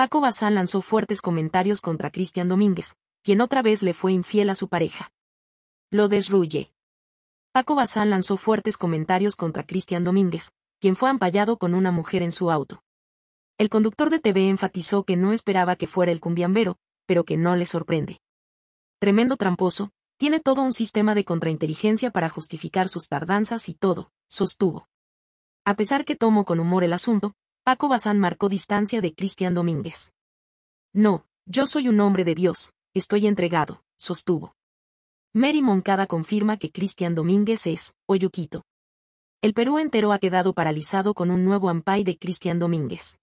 Paco Bazán lanzó fuertes comentarios contra Cristian Domínguez, quien otra vez le fue infiel a su pareja. Lo desruye. Paco Bazán lanzó fuertes comentarios contra Cristian Domínguez, quien fue ampallado con una mujer en su auto. El conductor de TV enfatizó que no esperaba que fuera el cumbiambero, pero que no le sorprende. Tremendo tramposo, tiene todo un sistema de contrainteligencia para justificar sus tardanzas y todo, sostuvo. A pesar que tomo con humor el asunto, Paco Bazán marcó distancia de Cristian Domínguez. No, yo soy un hombre de Dios, estoy entregado, sostuvo. Mary Moncada confirma que Cristian Domínguez es, Oyuquito. El Perú entero ha quedado paralizado con un nuevo ampay de Cristian Domínguez.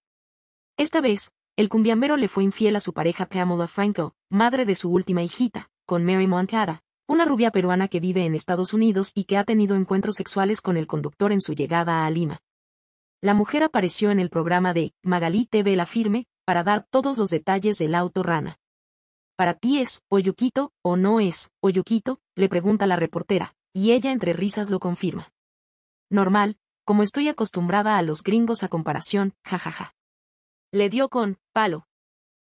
Esta vez, el cumbiambero le fue infiel a su pareja Pamela Franco, madre de su última hijita, con Mary Moncada, una rubia peruana que vive en Estados Unidos y que ha tenido encuentros sexuales con el conductor en su llegada a Lima. La mujer apareció en el programa de Magalí TV La Firme para dar todos los detalles del auto rana. ¿Para ti es Oyuquito o no es Oyuquito? le pregunta la reportera, y ella entre risas lo confirma. Normal, como estoy acostumbrada a los gringos a comparación, jajaja. Le dio con palo.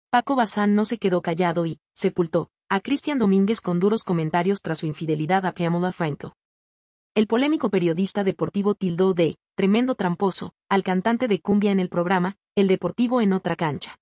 Paco Bazán no se quedó callado y sepultó a Cristian Domínguez con duros comentarios tras su infidelidad a Pamela Franco. El polémico periodista deportivo tildó de Tremendo Tramposo, al cantante de cumbia en el programa, El Deportivo en otra cancha.